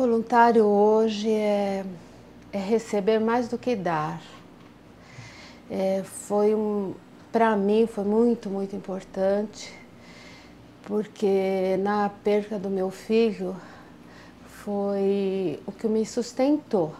Voluntário hoje é, é receber mais do que dar. É, foi um, para mim foi muito muito importante porque na perca do meu filho foi o que me sustentou.